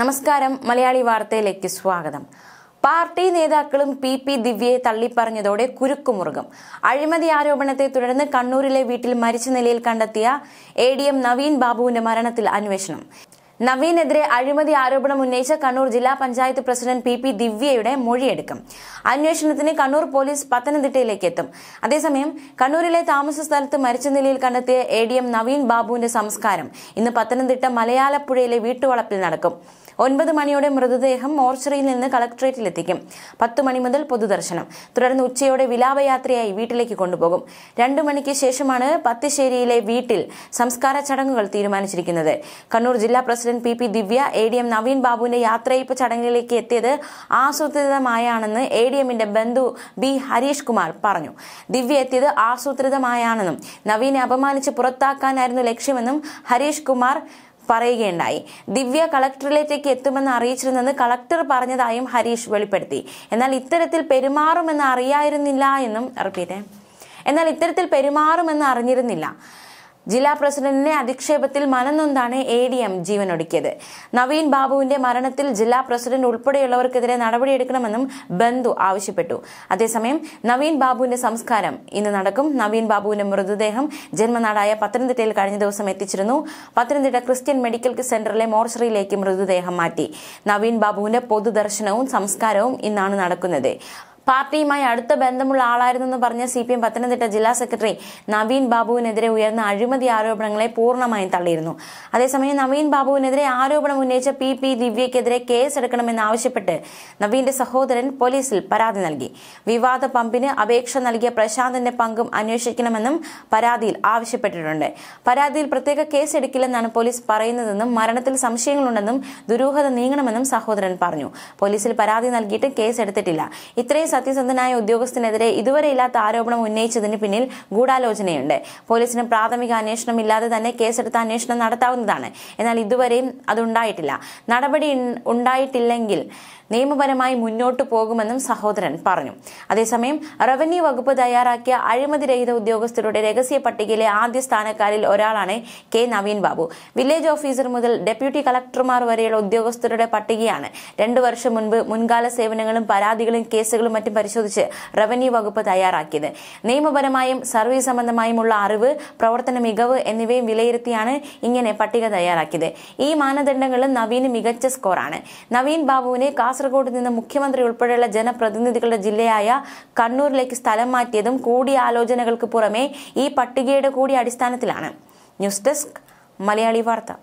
നമസ്കാരം മലയാളി വാർത്തയിലേക്ക് സ്വാഗതം പാർട്ടി നേതാക്കളും പി പി ദിവ്യയെ തള്ളിപ്പറഞ്ഞതോടെ കുരുക്കുമുറുകും അഴിമതി ആരോപണത്തെ തുടർന്ന് കണ്ണൂരിലെ വീട്ടിൽ മരിച്ച നിലയിൽ കണ്ടെത്തിയ എ ഡി എം നവീൻ ബാബുവിന്റെ മരണത്തിൽ അന്വേഷണം നവീനെതിരെ അഴിമതി ആരോപണം ഉന്നയിച്ച കണ്ണൂർ ജില്ലാ പഞ്ചായത്ത് പ്രസിഡന്റ് പി പി ദിവ്യയുടെ മൊഴിയെടുക്കും അന്വേഷണത്തിന് കണ്ണൂർ പോലീസ് പത്തനംതിട്ടയിലേക്ക് എത്തും അതേസമയം കണ്ണൂരിലെ താമസ സ്ഥലത്ത് മരിച്ച നിലയിൽ കണ്ടെത്തിയ എ ഡി എം നവീൻ ബാബുവിന്റെ സംസ്കാരം ഇന്ന് പത്തനംതിട്ട മലയാളപ്പുഴയിലെ വീട്ടുവളപ്പിൽ നടക്കും ഒൻപത് മണിയോടെ മൃതദേഹം മോർച്ചറിയിൽ നിന്ന് കളക്ടറേറ്റിൽ എത്തിക്കും പത്ത് മണി മുതൽ പൊതുദർശനം തുടർന്ന് ഉച്ചയോടെ വിലാപയാത്രയായി വീട്ടിലേക്ക് കൊണ്ടുപോകും രണ്ടു മണിക്ക് ശേഷമാണ് പത്തിശ്ശേരിയിലെ വീട്ടിൽ സംസ്കാര ചടങ്ങുകൾ തീരുമാനിച്ചിരിക്കുന്നത് കണ്ണൂർ ജില്ലാ president P P Divya A D M Naveen ബാബുവിന്റെ യാത്രയയപ്പ് ചടങ്ങിലേക്ക് എത്തിയത് ആസൂത്രിതമായാണെന്ന് എ ഡി എമ്മിന്റെ ബന്ധു ബി ഹരീഷ് കുമാർ പറഞ്ഞു ദിവ്യ എത്തിയത് ആസൂത്രിതമായാണെന്നും നവീനെ അപമാനിച്ച് പുറത്താക്കാനായിരുന്നു ലക്ഷ്യമെന്നും ഹരീഷ് കുമാർ പറയുകയുണ്ടായി ദിവ്യ കളക്ടറിലേറ്റേക്ക് എത്തുമെന്ന് അറിയിച്ചിരുന്നെന്ന് കളക്ടർ പറഞ്ഞതായും ഹരീഷ് വെളിപ്പെടുത്തി എന്നാൽ ഇത്തരത്തിൽ പെരുമാറുമെന്ന് അറിയായിരുന്നില്ല എന്നും റിപ്പീറ്റ് എന്നാൽ ഇത്തരത്തിൽ പെരുമാറുമെന്ന് അറിഞ്ഞിരുന്നില്ല ജില്ലാ പ്രസിഡന്റിന്റെ അധിക്ഷേപത്തിൽ മനനൊന്താണ് എ ഡി എം ജീവനൊടുക്കിയത് നവീൻ ബാബുവിന്റെ മരണത്തിൽ ജില്ലാ പ്രസിഡന്റ് ഉൾപ്പെടെയുള്ളവർക്കെതിരെ നടപടിയെടുക്കണമെന്നും ബന്ധു ആവശ്യപ്പെട്ടു അതേസമയം നവീൻ ബാബുവിന്റെ സംസ്കാരം ഇന്ന് നടക്കും നവീൻ ബാബുവിന്റെ മൃതദേഹം ജന്മനാടായ പത്തനംതിട്ടയിൽ കഴിഞ്ഞ ദിവസം എത്തിച്ചിരുന്നു പത്തനംതിട്ട ക്രിസ്ത്യൻ മെഡിക്കൽ സെന്ററിലെ മോർച്ചറിയിലേക്ക് മൃതദേഹം മാറ്റി നവീൻ ബാബുവിന്റെ പൊതുദർശനവും സംസ്കാരവും ഇന്നാണ് നടക്കുന്നത് പാർട്ടിയുമായി അടുത്ത ബന്ധമുള്ള ആളായിരുന്നെന്ന് പറഞ്ഞ സി പി എം പത്തനംതിട്ട ജില്ലാ സെക്രട്ടറി നവീൻ ബാബുവിനെതിരെ ഉയർന്ന അഴിമതി ആരോപണങ്ങളെ പൂർണ്ണമായും തള്ളിയിരുന്നു അതേസമയം നവീൻ ബാബുവിനെതിരെ ആരോപണം ഉന്നയിച്ച പി പി ദിവ്യക്കെതിരെ കേസെടുക്കണമെന്നാവശ്യപ്പെട്ട് നവീന്റെ സഹോദരൻ പോലീസിൽ പരാതി നൽകി വിവാദ പമ്പിന് അപേക്ഷ നൽകിയ പ്രശാന്തിന്റെ പങ്കും അന്വേഷിക്കണമെന്നും പരാതിയിൽ ആവശ്യപ്പെട്ടിട്ടുണ്ട് പരാതിയിൽ പ്രത്യേക കേസെടുക്കില്ലെന്നാണ് പോലീസ് പറയുന്നതെന്നും മരണത്തിൽ സംശയങ്ങളുണ്ടെന്നും ദുരൂഹത നീങ്ങണമെന്നും സഹോദരൻ പറഞ്ഞു പോലീസിൽ പരാതി നൽകിയിട്ട് കേസെടുത്തിട്ടില്ല ഇത്രയും സത്യസന്ധനായ ഉദ്യോഗസ്ഥനെതിരെ ഇല്ലാത്ത ആരോപണം ഉന്നയിച്ചതിന് പിന്നിൽ ഗൂഢാലോചനയുണ്ട് പോലീസിന് പ്രാഥമിക അന്വേഷണം ഇല്ലാതെ തന്നെ കേസെടുത്ത അന്വേഷണം നടത്താവുന്നതാണ് എന്നാൽ ഇതുവരെയും അതുണ്ടായിട്ടില്ല നടപടി ഉണ്ടായിട്ടില്ലെങ്കിൽ നിയമപരമായി മുന്നോട്ടു പോകുമെന്നും സഹോദരൻ പറഞ്ഞു അതേസമയം റവന്യൂ വകുപ്പ് തയ്യാറാക്കിയ രഹിത ഉദ്യോഗസ്ഥരുടെ രഹസ്യ പട്ടികയിലെ ആദ്യ സ്ഥാനക്കാരിൽ ഒരാളാണ് K Naveen Babu village officer മുതൽ ഡെപ്യൂട്ടി കളക്ടർമാർ വരെയുള്ള ഉദ്യോഗസ്ഥരുടെ പട്ടികയാണ് രണ്ടു വർഷം മുൻപ് മുൻകാല സേവനങ്ങളും പരാതികളും കേസുകളും മറ്റും പരിശോധിച്ച് റവന്യൂ വകുപ്പ് തയ്യാറാക്കിയത് നിയമപരമായും സർവീസ് സംബന്ധമായുമുള്ള അറിവ് പ്രവർത്തന മികവ് എന്നിവയും വിലയിരുത്തിയാണ് ഇങ്ങനെ പട്ടിക തയ്യാറാക്കിയത് ഈ മാനദണ്ഡങ്ങളും നവീന് മികച്ച സ്കോറാണ് നവീൻ ബാബുവിനെ കാസർഗോഡ് നിന്ന് മുഖ്യമന്ത്രി ഉൾപ്പെടെയുള്ള ജനപ്രതിനിധികളുടെ ജില്ലയായ കണ്ണൂരിലേക്ക് സ്ഥലം മാറ്റിയതും കൂടിയാലോചനകൾക്ക് പുറമെ ഈ പട്ടികയുടെ കൂടി അടിസ്ഥാനത്തിലാണ് ന്യൂസ് ഡെസ്ക് മലയാളി വാർത്ത